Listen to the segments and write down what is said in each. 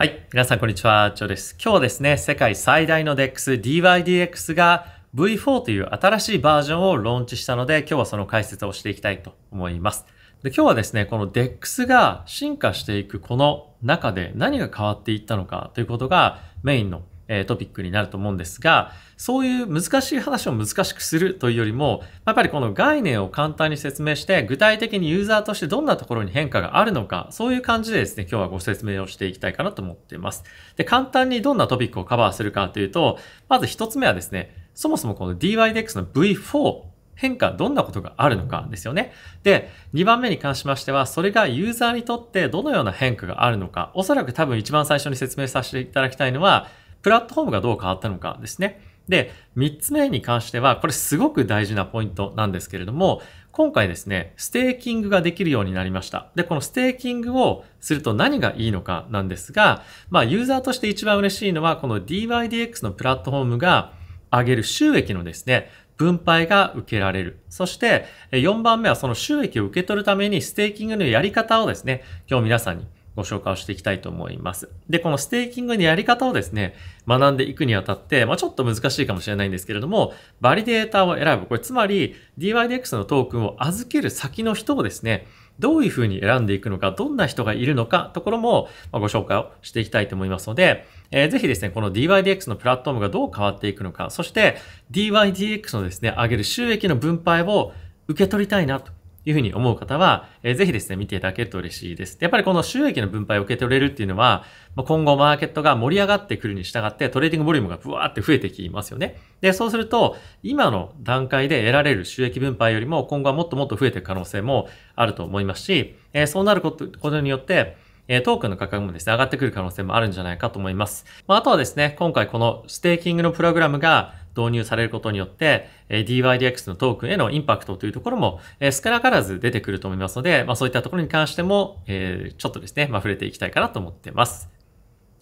はい。皆さん、こんにちは。ジョーです。今日はですね、世界最大の DEX、DYDX が V4 という新しいバージョンをローンチしたので、今日はその解説をしていきたいと思います。で今日はですね、この DEX が進化していくこの中で何が変わっていったのかということがメインのえトピックになると思うんですが、そういう難しい話を難しくするというよりも、やっぱりこの概念を簡単に説明して、具体的にユーザーとしてどんなところに変化があるのか、そういう感じでですね、今日はご説明をしていきたいかなと思っています。で、簡単にどんなトピックをカバーするかというと、まず一つ目はですね、そもそもこの DYDX の V4 変化、どんなことがあるのかですよね。で、2番目に関しましては、それがユーザーにとってどのような変化があるのか、おそらく多分一番最初に説明させていただきたいのは、プラットフォームがどう変わったのかですね。で、3つ目に関しては、これすごく大事なポイントなんですけれども、今回ですね、ステーキングができるようになりました。で、このステーキングをすると何がいいのかなんですが、まあ、ユーザーとして一番嬉しいのは、この DYDX のプラットフォームが上げる収益のですね、分配が受けられる。そして、4番目はその収益を受け取るためにステーキングのやり方をですね、今日皆さんにご紹介をしていきたいと思います。で、このステーキングのやり方をですね、学んでいくにあたって、まあ、ちょっと難しいかもしれないんですけれども、バリデータを選ぶ。これつまり DYDX のトークンを預ける先の人をですね、どういうふうに選んでいくのか、どんな人がいるのか、ところもご紹介をしていきたいと思いますので、えー、ぜひですね、この DYDX のプラットフォームがどう変わっていくのか、そして DYDX のですね、上げる収益の分配を受け取りたいなというふうに思う方は、えー、ぜひですね、見ていただけると嬉しいです。やっぱりこの収益の分配を受け取れるっていうのは、今後マーケットが盛り上がってくるに従って、トレーディングボリュームがブワーって増えてきますよね。で、そうすると、今の段階で得られる収益分配よりも、今後はもっともっと増えていく可能性もあると思いますし、えー、そうなることことによって、えトークンの価格もですね、上がってくる可能性もあるんじゃないかと思います。まあ、あとはですね、今回このステーキングのプログラムが、導入されることによって、え DYDX のトークンへのインパクトというところも、え少なからず出てくると思いますので、まあ、そういったところに関しても、えちょっとですね、まあ、触れていきたいかなと思ってます。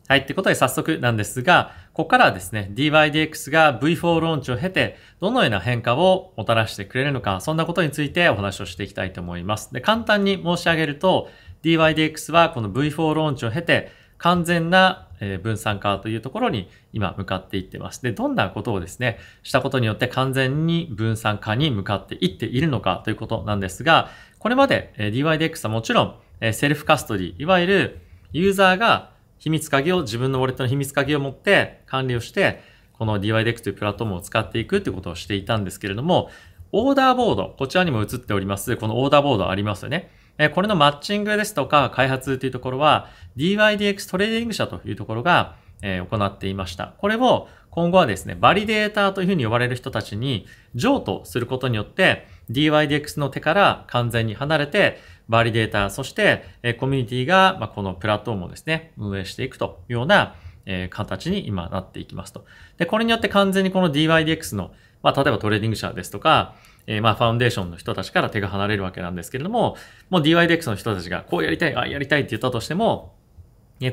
はい。ってことで早速なんですが、ここからはですね、DYDX が V4 ローンチを経て、どのような変化をもたらしてくれるのか、そんなことについてお話をしていきたいと思います。で、簡単に申し上げると、DYDX はこの V4 ローンチを経て、完全な分散化というところに今向かっていってます。で、どんなことをですね、したことによって完全に分散化に向かっていっているのかということなんですが、これまで DYDX はもちろんセルフカストリー、いわゆるユーザーが秘密鍵を、自分のウォレットの秘密鍵を持って管理をして、この DYDX というプラットフォームを使っていくということをしていたんですけれども、オーダーボード、こちらにも映っております、このオーダーボードありますよね。えこれのマッチングですとか開発というところは DYDX トレーディング社というところが、え行っていました。これを今後はですね、バリデーターというふうに呼ばれる人たちに譲渡することによって DYDX の手から完全に離れてバリデーター、そしてコミュニティが、まこのプラットフォームをですね、運営していくというようなえ形に今なっていきますと。で、これによって完全にこの DYDX の、まあ、例えばトレーディング社ですとか、えー、まあ、ファウンデーションの人たちから手が離れるわけなんですけれども、もう DYDX の人たちが、こうやりたい、ああやりたいって言ったとしても、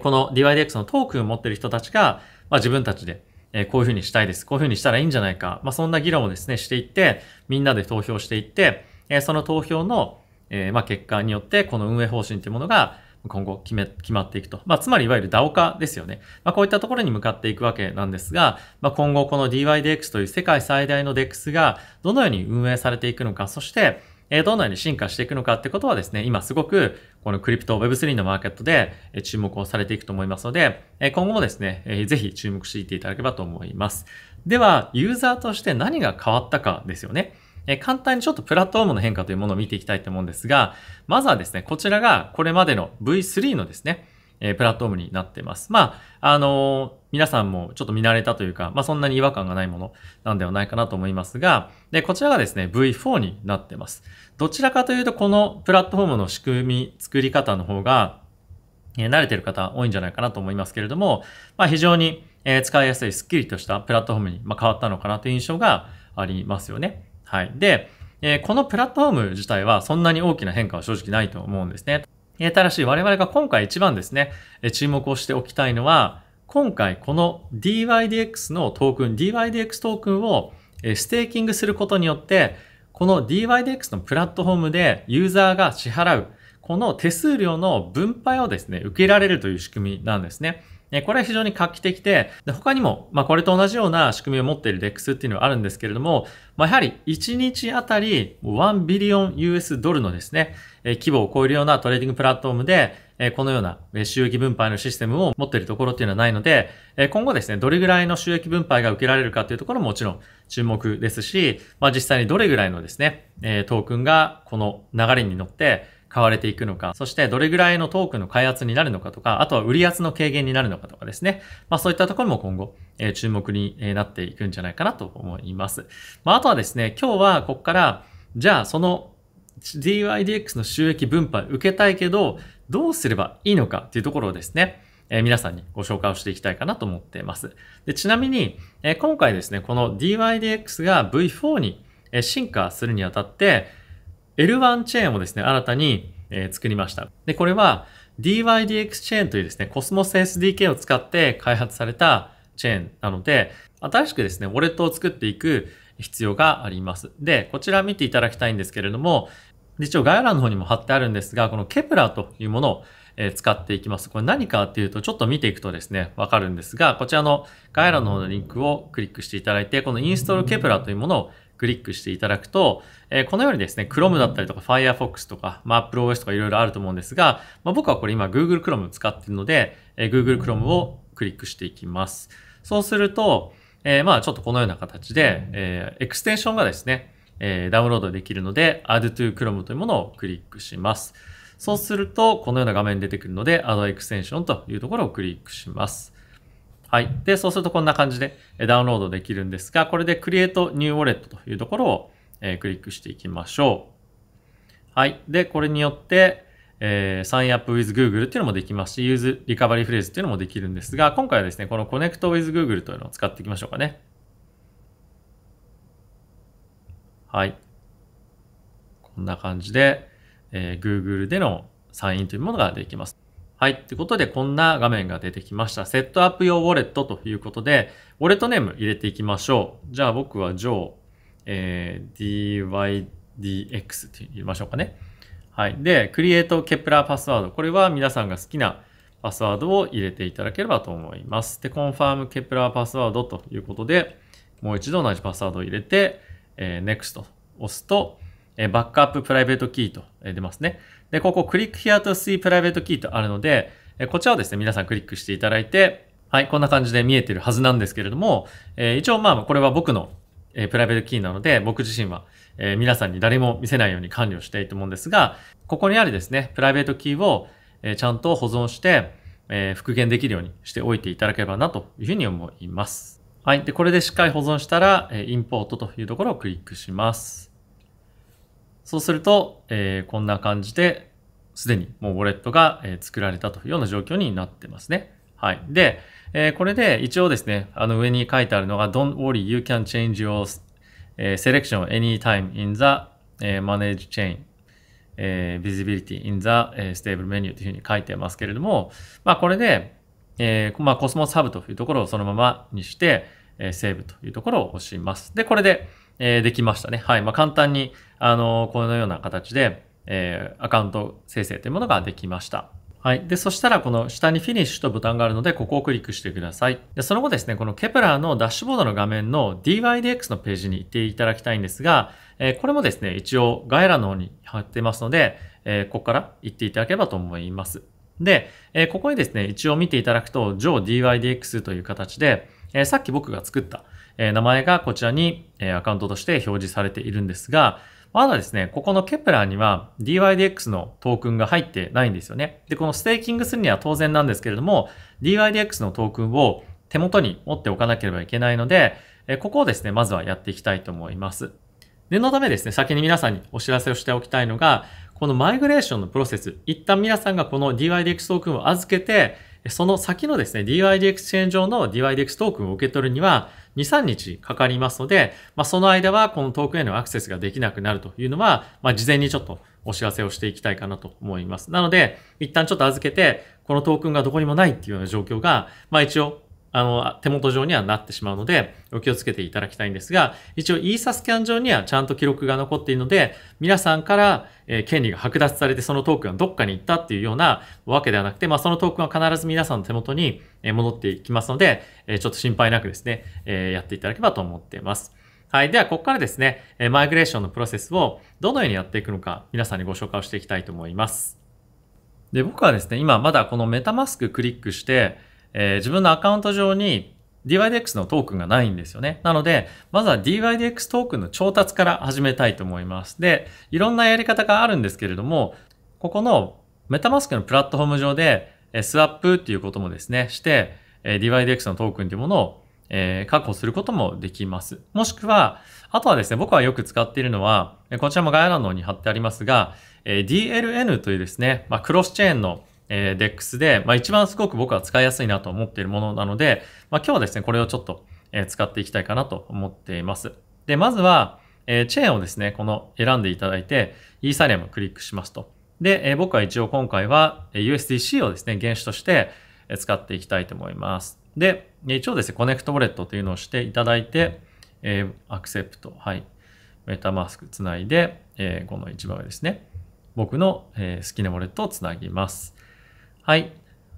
この DYDX のトークンを持ってる人たちが、まあ、自分たちで、えこういうふうにしたいです。こういうふうにしたらいいんじゃないか。まあ、そんな議論をですね、していって、みんなで投票していって、えその投票の、えまあ、結果によって、この運営方針というものが、今後決め、決まっていくと。まあ、つまりいわゆるダオ化ですよね。まあ、こういったところに向かっていくわけなんですが、まあ、今後この DYDX という世界最大の DEX がどのように運営されていくのか、そして、えどのように進化していくのかってことはですね、今すごくこのクリプト Web3 のマーケットで注目をされていくと思いますので、え今後もですね、えぜひ注目していっていただければと思います。では、ユーザーとして何が変わったかですよね。え簡単にちょっとプラットフォームの変化というものを見ていきたいと思うんですが、まずはですね、こちらがこれまでの V3 のですね、えプラットフォームになってます。まあ、あの皆さんもちょっと見慣れたというか、まあ、そんなに違和感がないものなんではないかなと思いますが、で、こちらがですね、V4 になってます。どちらかというと、このプラットフォームの仕組み、作り方の方が、え慣れてる方多いんじゃないかなと思いますけれども、まあ、非常に、え使いやすい、スッキリとしたプラットフォームに、ま変わったのかなという印象がありますよね。はい。で、えー、このプラットフォーム自体はそんなに大きな変化は正直ないと思うんですね。えー、ただし我々が今回一番ですね、えー、注目をしておきたいのは、今回この DYDX のトークン、DYDX トークンをステーキングすることによって、この DYDX のプラットフォームでユーザーが支払う、この手数料の分配をですね、受けられるという仕組みなんですね。えこれは非常に画期的で、で他にも、まあ、これと同じような仕組みを持っている DEX っていうのはあるんですけれども、まあ、やはり1日あたり1ビリオン US ドルのですね、え規模を超えるようなトレーディングプラットフォームで、えこのような収益分配のシステムを持っているところっていうのはないので、え今後ですね、どれぐらいの収益分配が受けられるかっていうところももちろん注目ですし、まあ、実際にどれぐらいのですね、えトークンがこの流れに乗って、買われていくのか、そしてどれぐらいのトークンの開発になるのかとか、あとは売り圧の軽減になるのかとかですね。まあそういったところも今後、えー、注目になっていくんじゃないかなと思います。まああとはですね、今日はここから、じゃあその DYDX の収益分配受けたいけど、どうすればいいのかっていうところをですね、えー、皆さんにご紹介をしていきたいかなと思っています。でちなみに、えー、今回ですね、この DYDX が V4 に進化するにあたって、L1 チェーンをですね、新たに、え作りました。で、これは DYDX チェーンというですね、コスモス s d k を使って開発されたチェーンなので、新しくですね、ウォレットを作っていく必要があります。で、こちら見ていただきたいんですけれども、一応概要欄の方にも貼ってあるんですが、このケプラーというものを使っていきます。これ何かっていうと、ちょっと見ていくとですね、わかるんですが、こちらの概要欄の方のリンクをクリックしていただいて、このインストールケプラーというものをクリックしていただくと、えー、このようにですね、Chrome だったりとか Firefox とか、まあ、AppleOS とかいろいろあると思うんですが、まあ、僕はこれ今 Google Chrome 使ってるので、えー、Google Chrome をクリックしていきます。そうすると、えー、まあちょっとこのような形で、えー、エクステンションがですね、えー、ダウンロードできるので、Add to Chrome というものをクリックします。そうすると、このような画面出てくるので、Add Extension というところをクリックします。はい。で、そうするとこんな感じでダウンロードできるんですが、これで Create New Wallet というところを、えクリックしていきましょう。はい。で、これによって、えー、サインアップ with Google っていうのもできますし、Use Recovery Phrase っていうのもできるんですが、今回はですね、この Connect with Google というのを使っていきましょうかね。はい。こんな感じで、えー、Google でのサインというものができます。はい。ということで、こんな画面が出てきました。セットアップ用ウォレットということで、ウォレットネーム入れていきましょう。じゃあ僕は JOE、えー、DYDX って言いましょうかね。はい。で、create Kepler パスワード。これは皆さんが好きなパスワードを入れていただければと思います。で、confirm Kepler パスワードということで、もう一度同じパスワードを入れて、えー、next 押すと、えー、バックアッププライベートキーと、えー、出ますね。で、ここ Click here to see private key とあるので、こちらをですね、皆さんクリックしていただいて、はい、こんな感じで見えてるはずなんですけれども、えー、一応まあ、これは僕の、えー、プライベートキーなので、僕自身は、えー、皆さんに誰も見せないように管理をしたいと思うんですが、ここにあるですね、プライベートキーを、えちゃんと保存して、え復元できるようにしておいていただければなというふうに思います。はい。で、これでしっかり保存したら、えインポートというところをクリックします。そうすると、えー、こんな感じで、すでにもうウォレットが、え作られたというような状況になってますね。はい。で、えー、これで一応ですね、あの上に書いてあるのが、Don't worry, you can change your、え selection anytime in the、え manage chain、え visibility in the、え stable menu というふうに書いてますけれども、まあこれで、えー、まあコスモスハブというところをそのままにして、えセーブというところを押します。で、これで、えできましたね。はい。まあ簡単にあの、このような形で、えー、アカウント生成というものができました。はい。で、そしたらこの下にフィニッシュとボタンがあるので、ここをクリックしてください。で、その後ですね、このケプラーのダッシュボードの画面の DYDX のページに行っていただきたいんですが、えー、これもですね、一応概要欄の方に貼ってますので、えー、ここから行っていただければと思います。で、えー、ここにですね、一応見ていただくと、上 d y d x という形で、えさっき僕が作った、え名前がこちらに、えアカウントとして表示されているんですが、まだですね、ここのケプラーには DYDX のトークンが入ってないんですよね。で、このステーキングするには当然なんですけれども、DYDX のトークンを手元に持っておかなければいけないので、ここをですね、まずはやっていきたいと思います。念のためですね、先に皆さんにお知らせをしておきたいのが、このマイグレーションのプロセス、一旦皆さんがこの DYDX トークンを預けて、その先のですね、DYDX チェーン上の DYDX トークンを受け取るには、2、3日かかりますので、まあ、その間はこのトークンへのアクセスができなくなるというのは、まあ、事前にちょっとお知らせをしていきたいかなと思います。なので、一旦ちょっと預けて、このトークンがどこにもないっていうような状況が、まあ一応あの、手元上にはなってしまうので、お気をつけていただきたいんですが、一応イーサスキャン上にはちゃんと記録が残っているので、皆さんから、え権利が剥奪されてそのトークンがどっかに行ったっていうようなわけではなくて、まあ、そのトークンは必ず皆さんの手元に戻っていきますので、えちょっと心配なくですね、えやっていただければと思っています。はい。では、ここからですね、マイグレーションのプロセスをどのようにやっていくのか、皆さんにご紹介をしていきたいと思います。で、僕はですね、今まだこのメタマスククリックして、えー、自分のアカウント上に DYDX のトークンがないんですよね。なので、まずは DYDX トークンの調達から始めたいと思います。で、いろんなやり方があるんですけれども、ここのメタマスクのプラットフォーム上で、スワップっていうこともですね、して、DYDX のトークンというものをえ確保することもできます。もしくは、あとはですね、僕はよく使っているのは、こちらも概要欄の方に貼ってありますが、え DLN というですね、まあ、クロスチェーンのえ DEX で、まあ、一番すごく僕は使いやすいなと思っているものなので、まあ、今日はですね、これをちょっと、え使っていきたいかなと思っています。で、まずは、えチェーンをですね、この選んでいただいて、イーサリアムクリックしますと。で、え僕は一応今回は USDC をですね、原子として使っていきたいと思います。で、一応ですね、コネクトウォレットというのをしていただいて、えアクセプト、はい、メタマスクつないで、えこの一番上ですね、僕の、え好きなウォレットをつなぎます。はい。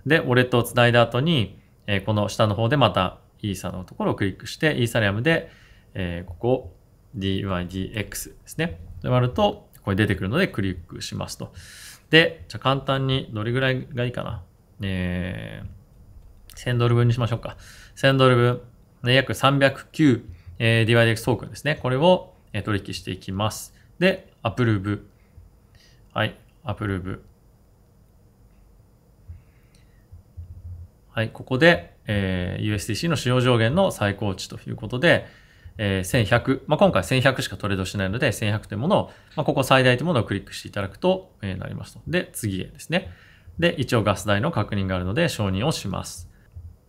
で、ウォレットをつないだ後に、えこの下の方でまたイーサのところをクリックして、イーサリアムで、えここ DYDX ですね。で、割ると、これ出てくるのでクリックしますと。で、じゃ簡単にどれぐらいがいいかな。えー、1000ドル分にしましょうか。1000ドル分、ね、約309、えー、DYDX トークンですね。これを、え取引していきます。で、アプルーブ。はい、アプルーブ。はい、ここで、えー、USDC の使用上限の最高値ということで、えー、1100、まあ、今回1100しかトレードしないので、1100というものを、まあ、ここ最大というものをクリックしていただくと、えー、なりますと。で、次へですね。で、一応ガス代の確認があるので、承認をします。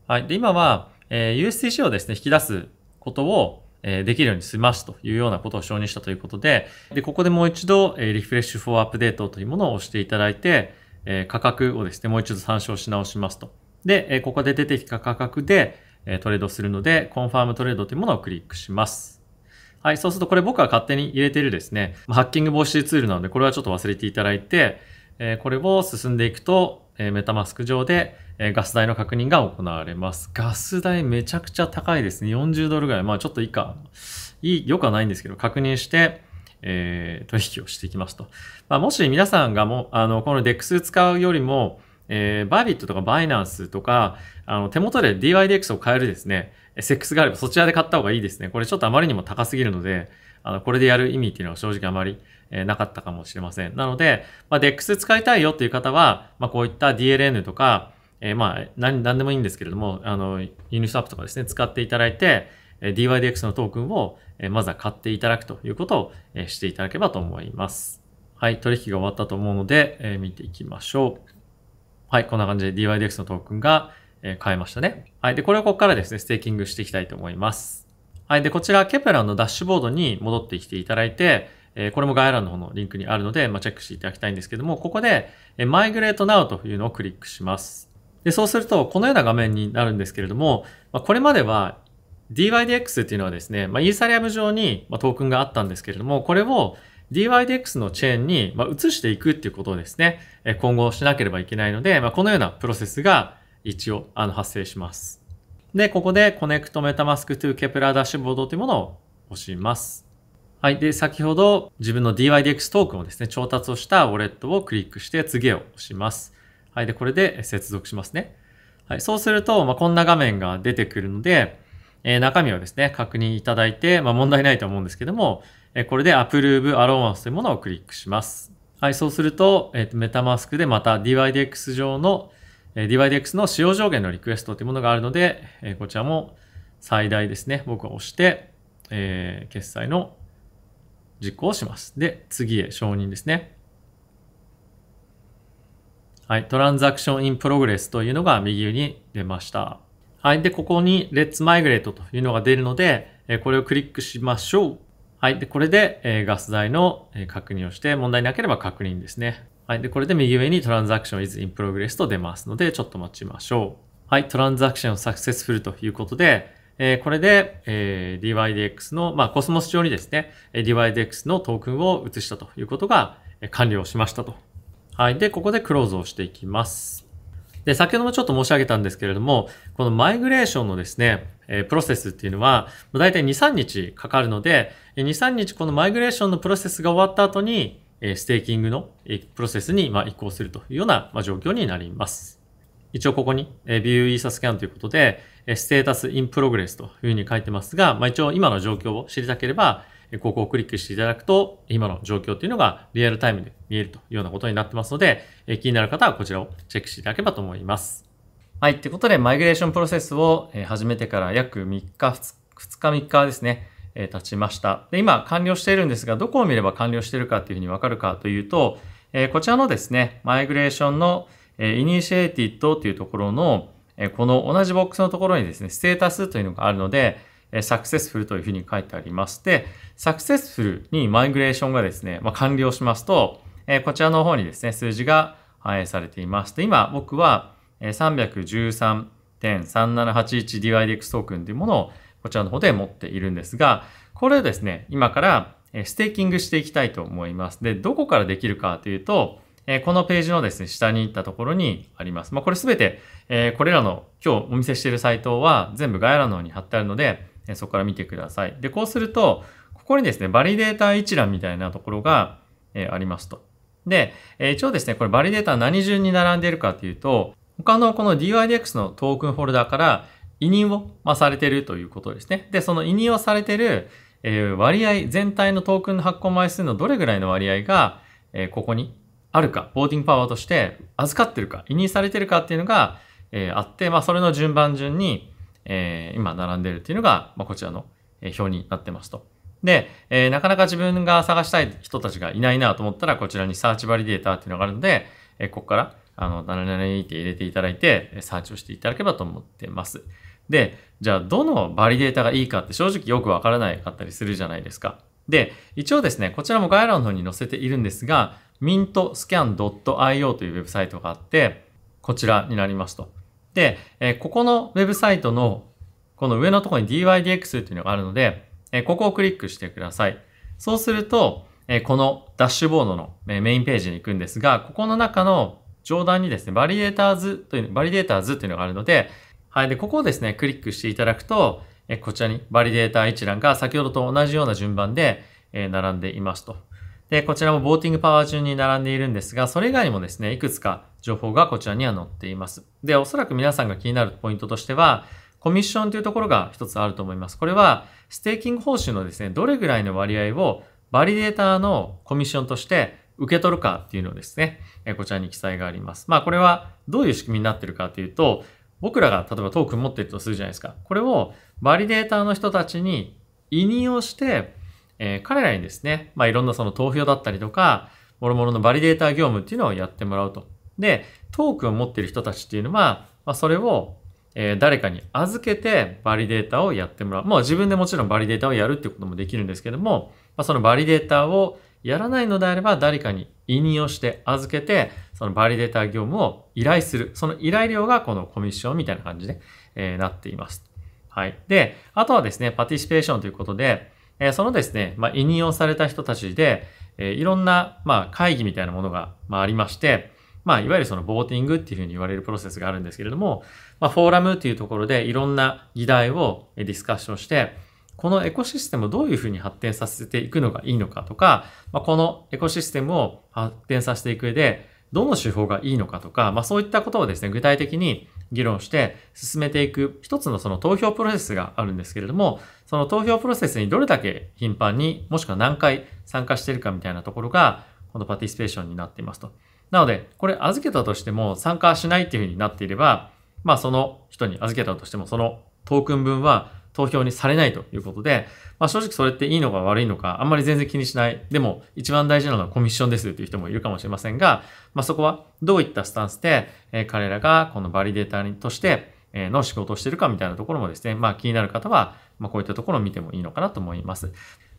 はい。で、今は、えー、USDC をですね、引き出すことを、えできるようにしますというようなことを承認したということで、で、ここでもう一度、えリフレッシュフォーアップデートというものを押していただいて、え価格をですね、もう一度参照し直しますと。で、ここで出てきた価格でトレードするので、コンファームトレードというものをクリックします。はい、そうするとこれ僕が勝手に入れてるですね、ハッキング防止ツールなので、これはちょっと忘れていただいて、これを進んでいくと、メタマスク上でガス代の確認が行われます。ガス代めちゃくちゃ高いですね。40ドルぐらい。まあちょっといか、いい、良くはないんですけど、確認して、えー、取引をしていきますと。まあ、もし皆さんがも、あの、この DEX 使うよりも、えー、バビットとかバイナンスとか、あの、手元で DYDX を買えるですね、セックスがあればそちらで買った方がいいですね。これちょっとあまりにも高すぎるので、あの、これでやる意味っていうのは正直あまり、えー、なかったかもしれません。なので、まあ、DEX 使いたいよっていう方は、まあ、こういった DLN とか、えー、まあ、何、でもいいんですけれども、あの、ユニスアップとかですね、使っていただいて、DYDX のトークンを、えー、まずは買っていただくということを、えー、していただければと思います。はい、取引が終わったと思うので、えー、見ていきましょう。はい、こんな感じで DYDX のトークンが、え買えましたね。はい、で、これをここからですね、ステーキングしていきたいと思います。はい、で、こちら、ケプラのダッシュボードに戻ってきていただいて、えこれも概要欄の方のリンクにあるので、まあ、チェックしていただきたいんですけども、ここで、えイグレートナウ Now というのをクリックします。で、そうすると、このような画面になるんですけれども、まあ、これまでは DYDX っていうのはですね、まあ、イーサリアム上にトークンがあったんですけれども、これを DYDX のチェーンに、ま移していくっていうことをですね、今後しなければいけないので、まこのようなプロセスが一応あの発生します。で、ここで Connect MetaMask to Kepler ダッシュボードというものを押します。はい。で、先ほど自分の DYDX トークンをですね、調達をしたウォレットをクリックして次へを押します。はい。で、これで接続しますね。はい。そうすると、まあ、こんな画面が出てくるので、え中身をですね、確認いただいて、まあ、問題ないと思うんですけども、えこれで Approve Allowance というものをクリックします。はい、そうすると、えっ、と、メタマスクでまた DYDX 上の、え DYDX の使用上限のリクエストというものがあるので、えこちらも最大ですね、僕は押して、えー、決済の実行をします。で、次へ承認ですね。はい、トランザクションインプログレスというのが右上に出ました。はい。で、ここに Let's Migrate というのが出るので、これをクリックしましょう。はい。で、これでガス代の確認をして、問題なければ確認ですね。はい。で、これで右上に Transaction is in progress と出ますので、ちょっと待ちましょう。はい。Transaction successful ということで、えこれで、え DYDX の、まあ、コスモス上にですね、DYDX のトークンを移したということが完了しましたと。はい。で、ここでクローズをしていきます。で、先ほどもちょっと申し上げたんですけれども、このマイグレーションのですね、えプロセスっていうのは、だいたい2、3日かかるので、2、3日このマイグレーションのプロセスが終わった後に、ステーキングのプロセスに移行するというような状況になります。一応ここにえ、ビュー ESA s c a ということで、え、ステータスインプログレスというふうに書いてますが、まあ、一応今の状況を知りたければ、ここをクリックしていただくと、今の状況っていうのがリアルタイムで見えるというようなことになってますので、え気になる方はこちらをチェックしていただければと思います。はい。ということで、マイグレーションプロセスを始めてから約3日、2日3日ですね、え経ちました。で、今完了しているんですが、どこを見れば完了しているかというふうにわかるかというと、えこちらのですね、マイグレーションの、えイニシエイティッドというところの、えこの同じボックスのところにですね、ステータスというのがあるので、えサクセスフルというふうに書いてありまして、サクセスフルにマイグレーションがですね、まあ、完了しますと、えこちらの方にですね、数字が反映されています。で、今僕は313.3781 DYDX トークンというものをこちらの方で持っているんですが、これをですね、今からステーキングしていきたいと思います。で、どこからできるかというと、このページのですね、下に行ったところにあります。まあ、これすべて、これらの今日お見せしているサイトは全部概要欄の方に貼ってあるので、そこから見てください。で、こうすると、ここにですね、バリデータ一覧みたいなところがありますと。で、え一応ですね、これバリデータは何順に並んでいるかというと、他のこの DYDX のトークンフォルダから委任を、まあ、されているということですね。で、その委任をされている、えー、割合、全体のトークンの発行枚数のどれぐらいの割合が、えー、ここにあるか、ボーティングパワーとして預かってるか、委任されてるかっていうのが、えー、あって、まあ、それの順番順に、えー、今並んでるっていうのが、まあ、こちらの表になってますと。で、えー、なかなか自分が探したい人たちがいないなと思ったら、こちらにサーチバリデーターっていうのがあるので、えー、ここから、あの、772って入れていただいて、サーチをしていただければと思ってます。で、じゃあ、どのバリデータがいいかって正直よくわからないかったりするじゃないですか。で、一応ですね、こちらも概要欄の方に載せているんですが、mintscan.io というウェブサイトがあって、こちらになりますと。で、えー、ここのウェブサイトの、この上のところに DYDX っていうのがあるので、えここをクリックしてください。そうすると、えこのダッシュボードのメインページに行くんですが、ここの中の上段にですね、バリデーターズという、バリデーターズというのがあるので、はい。で、ここをですね、クリックしていただくと、えこちらにバリデーター一覧が先ほどと同じような順番で、え並んでいますと。で、こちらもボーティングパワー順に並んでいるんですが、それ以外にもですね、いくつか情報がこちらには載っています。で、おそらく皆さんが気になるポイントとしては、コミッションというところが一つあると思います。これは、ステーキング報酬のですね、どれぐらいの割合をバリデーターのコミッションとして受け取るかっていうのをですね、こちらに記載があります。まあこれはどういう仕組みになってるかというと、僕らが例えばトークン持ってるとするじゃないですか。これをバリデーターの人たちに委任をして、えー、彼らにですね、まあいろんなその投票だったりとか、諸々のバリデーター業務っていうのをやってもらうと。で、トークンを持ってる人たちっていうのは、まあ、それをえー、誰かに預けてバリデータをやってもらう。まあ自分でもちろんバリデータをやるっていうこともできるんですけども、まあ、そのバリデータをやらないのであれば誰かに委任をして預けて、そのバリデータ業務を依頼する。その依頼料がこのコミッションみたいな感じで、えー、なっています。はい。で、あとはですね、パティシペーションということで、えー、そのですね、まあ、委任をされた人たちで、えいろんな、まあ、会議みたいなものが、まあ、ありまして、まあ、いわゆるそのボーティングっていうふうに言われるプロセスがあるんですけれども、まあ、フォーラムっていうところでいろんな議題をディスカッションして、このエコシステムをどういうふうに発展させていくのがいいのかとか、まあ、このエコシステムを発展させていく上で、どの手法がいいのかとか、まあ、そういったことをですね、具体的に議論して進めていく一つのその投票プロセスがあるんですけれども、その投票プロセスにどれだけ頻繁に、もしくは何回参加しているかみたいなところが、このパティスペーションになっていますと。なので、これ預けたとしても参加しないっていうふうになっていれば、まあその人に預けたとしてもそのトークン分は投票にされないということで、まあ正直それっていいのか悪いのか、あんまり全然気にしない。でも一番大事なのはコミッションですという人もいるかもしれませんが、まあそこはどういったスタンスで、えー、彼らがこのバリデーターとしての仕事をしてるかみたいなところもですね、まあ気になる方は、まあこういったところを見てもいいのかなと思います。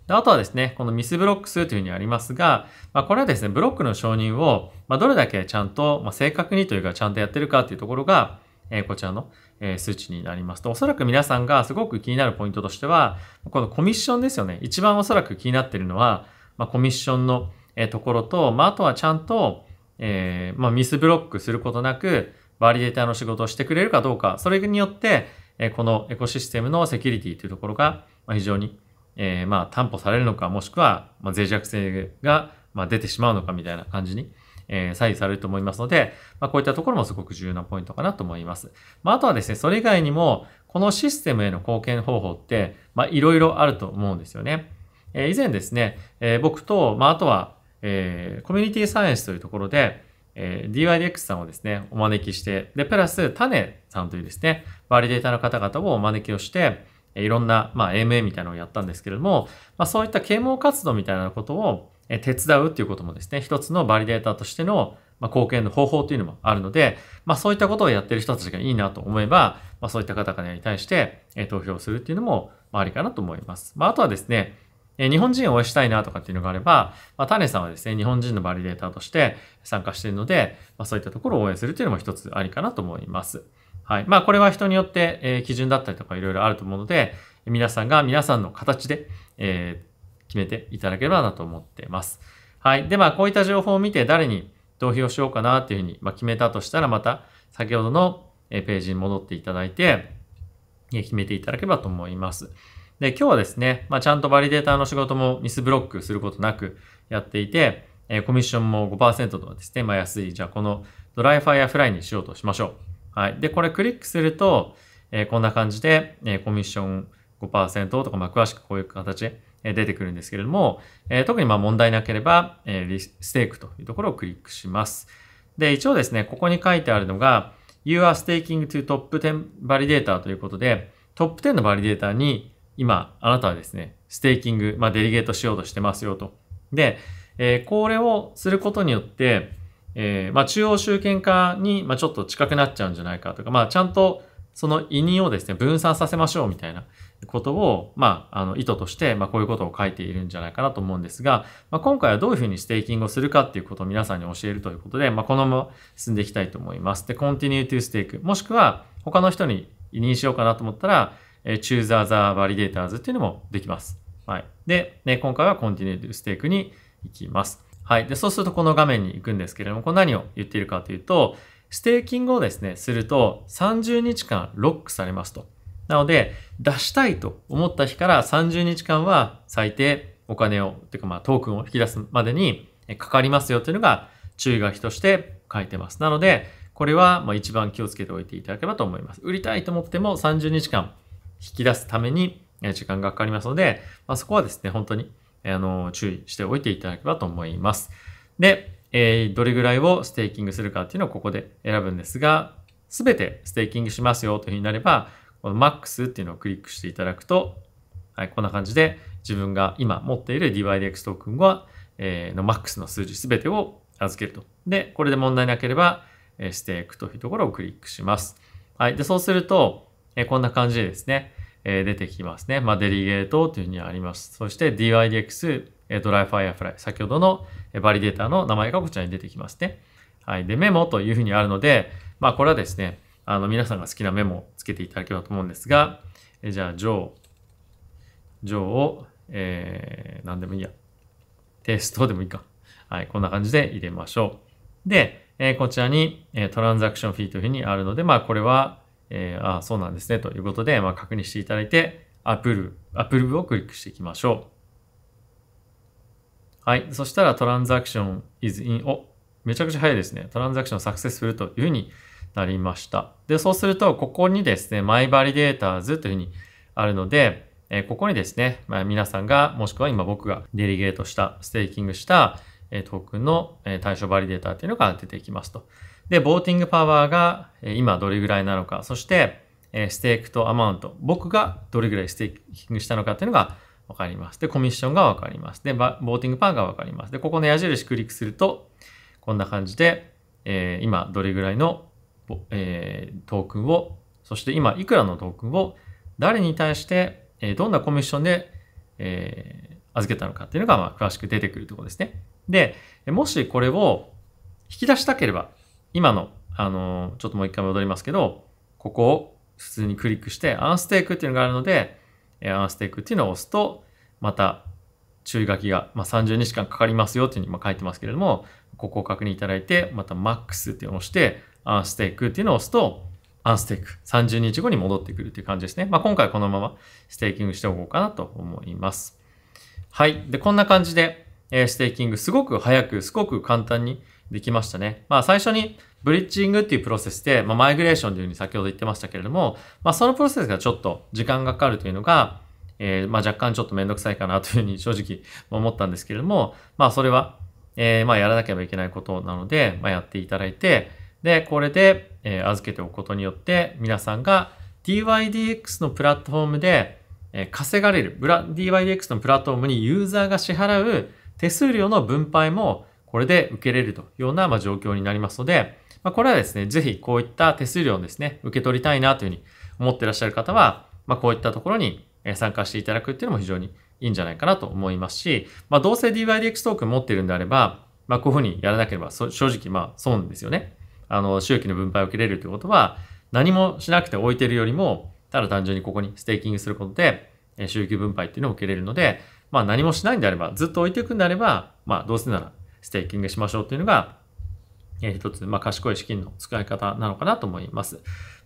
であとはですね、このミスブロック数というふうにありますが、まあ、これはですね、ブロックの承認を、まどれだけちゃんと、ま正確にというかちゃんとやってるかというところが、えこちらの、え数値になりますと、おそらく皆さんがすごく気になるポイントとしては、このコミッションですよね。一番おそらく気になってるのは、まコミッションの、えところと、まあ、とはちゃんと、えー、まミスブロックすることなく、バリデーターの仕事をしてくれるかどうか、それによって、えこのエコシステムのセキュリティというところがま非常にえー、まあ担保されるのか、もしくは、まあ、脆弱性が、まあ、出てしまうのかみたいな感じに、えー、左右されると思いますので、まあ、こういったところもすごく重要なポイントかなと思います。まあ、あとはですね、それ以外にも、このシステムへの貢献方法って、まあ、いろいろあると思うんですよね。えー、以前ですね、えー、僕と、まあ、あとは、えー、コミュニティサイエンスというところで、えー、DYDX さんをですね、お招きして、で、プラス、種さんというですね、バリデータの方々をお招きをして、いろんな、まあ、AMA みたいなのをやったんですけれども、まあ、そういった啓蒙活動みたいなことを手伝うっていうこともですね、一つのバリデーターとしての、まあ、貢献の方法というのもあるので、まあ、そういったことをやってる人たちがいいなと思えば、まあ、そういった方々に対して投票するっていうのも、まあ、ありかなと思います。まあ、あとはですね、日本人を応援したいなとかっていうのがあれば、まあ、タネさんはですね、日本人のバリデーターとして参加しているので、まあ、そういったところを応援するっていうのも一つありかなと思います。はい。まあ、これは人によって、えー、基準だったりとかいろいろあると思うので、皆さんが皆さんの形で、えー、決めていただければなと思ってます。はい。で、まあ、こういった情報を見て誰に投票しようかなっていうふうに、まあ、決めたとしたら、また先ほどのページに戻っていただいて、決めていただければと思います。で、今日はですね、まあ、ちゃんとバリデーターの仕事もミスブロックすることなくやっていて、えコミッションも5%とですね、まあ、安い。じゃあ、このドライファイアフライにしようとしましょう。はい。で、これクリックすると、えー、こんな感じで、えー、コミッション5%とか、まあ、詳しくこういう形で出てくるんですけれども、えー、特にまあ問題なければ、えー、リステークというところをクリックします。で、一応ですね、ここに書いてあるのが、You are staking to top 10 validator ということで、トップ10のバリデータに今、あなたはですね、ステーキング、まあ、デリゲートしようとしてますよと。で、えー、これをすることによって、えー、まあ、中央集権化に、まあ、ちょっと近くなっちゃうんじゃないかとか、まあ、ちゃんとその委任をですね、分散させましょうみたいなことを、まあ、あの、意図として、まあ、こういうことを書いているんじゃないかなと思うんですが、まあ、今回はどういうふうにステーキングをするかっていうことを皆さんに教えるということで、まあ、このまま進んでいきたいと思います。で、continue to stake、もしくは、他の人に委任しようかなと思ったら、えー、choose o t h e validators っていうのもできます。はい。で、ね、今回は continue to stake に行きます。はい。で、そうするとこの画面に行くんですけれども、これ何を言っているかというと、ステーキングをですね、すると30日間ロックされますと。なので、出したいと思った日から30日間は最低お金を、というかまあトークンを引き出すまでにかかりますよというのが注意書きとして書いてます。なので、これはまあ一番気をつけておいていただければと思います。売りたいと思っても30日間引き出すために時間がかかりますので、まあ、そこはですね、本当にあの、注意しておいていただければと思います。で、えー、どれぐらいをステーキングするかっていうのをここで選ぶんですが、すべてステーキングしますよというふうになれば、このマックスっていうのをクリックしていただくと、はい、こんな感じで自分が今持っている DYDX トークンは、えー、のマックスの数字すべてを預けると。で、これで問題なければ、えー、していくというところをクリックします。はい。で、そうすると、えー、こんな感じでですね、え出てきますね。まあ、デリゲートというふうにあります。そして DYDX、えドライファイアフライ、先ほどのバリデータの名前がこちらに出てきますね。はい。で、メモというふうにあるので、まあ、これはですね、あの、皆さんが好きなメモをつけていただければと思うんですが、えじゃあ、ジョー、ジョーを、えー、何でもいいや。テストでもいいか。はい。こんな感じで入れましょう。で、えこちらに、えトランザクションフィーというふうにあるので、まあ、これは、えー、ああ、そうなんですね、ということで、まあ、確認していただいて、アプル、アプルをクリックしていきましょう。はい。そしたら、トランザクション is in、お、めちゃくちゃ早いですね。トランザクションサクセスフルというふうになりました。で、そうすると、ここにですね、マイバリデーターズというふうにあるので、えここにですね、まあ、皆さんが、もしくは今僕がデリゲートした、ステーキングした、えトークンの、え対象バリデーターというのが出てきますと。で、ボーティングパワーが今どれぐらいなのか、そして、ステークとアマウント、僕がどれぐらいステーキングしたのかっていうのがわかります。で、コミッションがわかります。で、ボーティングパワーがわかります。で、ここの矢印クリックすると、こんな感じで、えー、今どれぐらいの、えー、トークンを、そして今いくらのトークンを誰に対して、えー、どんなコミッションで、え預けたのかっていうのが、まあ、詳しく出てくるところですね。で、もしこれを引き出したければ、今の、あの、ちょっともう一回戻りますけど、ここを普通にクリックして、アンステークっていうのがあるので、アンステークっていうのを押すと、また注意書きが、まあ、30日間かかりますよっていうふうに書いてますけれども、ここを確認いただいて、またマックスっていうのを押して、アンステークっていうのを押すと、アンステーク、30日後に戻ってくるっていう感じですね。まあ、今回このままステーキングしておこうかなと思います。はい。で、こんな感じで、えステーキングすごく早く、すごく簡単にできましたね。まあ最初にブリッジングっていうプロセスで、まあ、マイグレーションというふうに先ほど言ってましたけれども、まあ、そのプロセスがちょっと時間がかかるというのが、えー、まあ、若干ちょっとめんどくさいかなというふうに正直思ったんですけれども、まあ、それは、えー、まあ、やらなければいけないことなので、まあ、やっていただいて、で、これで、えー、預けておくことによって、皆さんが DYDX のプラットフォームで、えー、稼がれる、DYDX のプラットフォームにユーザーが支払う手数料の分配も、これで受けれるというような、まあ、状況になりますので、まあ、これはですね、ぜひこういった手数料をですね、受け取りたいなというふうに思ってらっしゃる方は、まあ、こういったところに参加していただくっていうのも非常にいいんじゃないかなと思いますし、まあ、どうせ DYDX トークン持ってるんであれば、まあ、こういうふうにやらなければ、正直まあ損ですよね。あの、収益の分配を受けれるということは、何もしなくて置いてるよりも、ただ単純にここにステーキングすることで、収益分配っていうのを受けれるので、まあ何もしないんであれば、ずっと置いていくんであれば、まあどうせならステーキングしましょうっていうのが、え一つ、まあ、賢い資金の使い方なのかなと思います。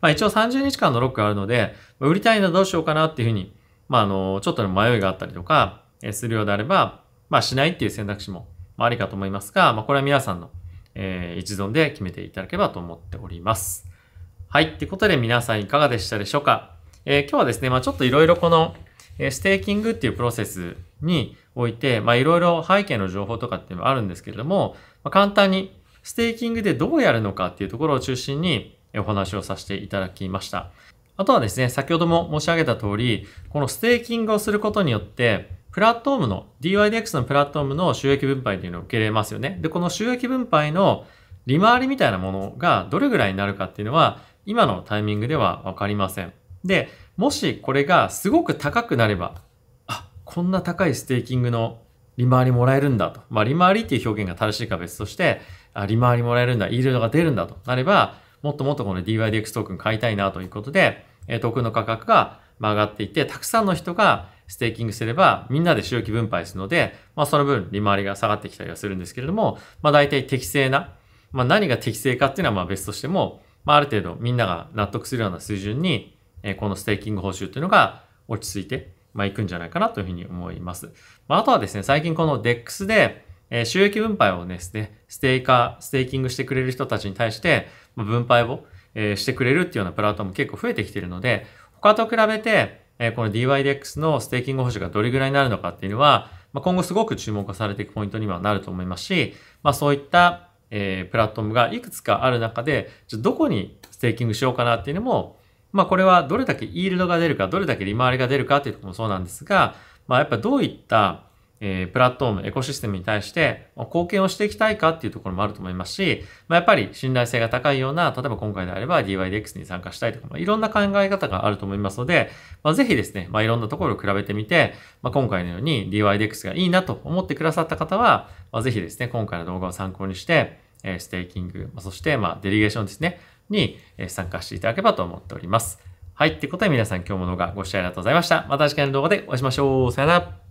まあ、一応30日間のロックがあるので、売りたいのはどうしようかなっていうふうに、まあ、あの、ちょっとの迷いがあったりとか、えするようであれば、まあ、しないっていう選択肢も、まあ、ありかと思いますが、まあ、これは皆さんの、えー、一存で決めていただければと思っております。はい。ってことで皆さんいかがでしたでしょうかえー、今日はですね、まあ、ちょっといろいろこの、えステーキングっていうプロセスにおいて、まあ、いろいろ背景の情報とかっていうのはあるんですけれども、まあ、簡単にステーキングでどうやるのかっていうところを中心にお話をさせていただきました。あとはですね、先ほども申し上げた通り、このステーキングをすることによって、プラットフォームの、DYDX のプラットフォームの収益分配というのを受けれますよね。で、この収益分配の利回りみたいなものがどれぐらいになるかっていうのは、今のタイミングではわかりません。で、もしこれがすごく高くなれば、あ、こんな高いステーキングの利回りもらえるんだと。まあ、利回りっていう表現が正しいか別として、あ、利回りもらえるんだ、イールドが出るんだとなれば、もっともっとこの DYDX トークン買いたいなということで、えトークンの価格が上がっていて、たくさんの人がステーキングすれば、みんなで収益分配するので、まあその分利回りが下がってきたりはするんですけれども、まあ大体適正な、まあ何が適正かっていうのはまあ別としても、まあある程度みんなが納得するような水準に、えこのステーキング報酬というのが落ち着いて、まあいくんじゃないかなというふうに思います。まああとはですね、最近この DEX で、えー、収益分配をですね、ステーカー、ステーキングしてくれる人たちに対して、分配を、えー、してくれるっていうようなプラットフォーム結構増えてきているので、他と比べて、えー、この DYDX のステーキング保守がどれぐらいになるのかっていうのは、まあ、今後すごく注目されていくポイントにはなると思いますし、まあ、そういった、えー、プラットフォームがいくつかある中で、じゃどこにステーキングしようかなっていうのも、まあこれはどれだけイールドが出るか、どれだけ利回りが出るかっていうところもそうなんですが、まあやっぱどういったえー、プラットフォーム、エコシステムに対して貢献をしていきたいかっていうところもあると思いますし、まあ、やっぱり信頼性が高いような、例えば今回であれば DYDX に参加したいとか、まあ、いろんな考え方があると思いますので、まあ、ぜひですね、まあ、いろんなところを比べてみて、まあ、今回のように DYDX がいいなと思ってくださった方は、まあ、ぜひですね、今回の動画を参考にして、えー、ステーキング、まあ、そして、まあ、デリゲーションですね、に参加していただければと思っております。はい。ということで皆さん今日も動画ご視聴ありがとうございました。また次回の動画でお会いしましょう。さよなら。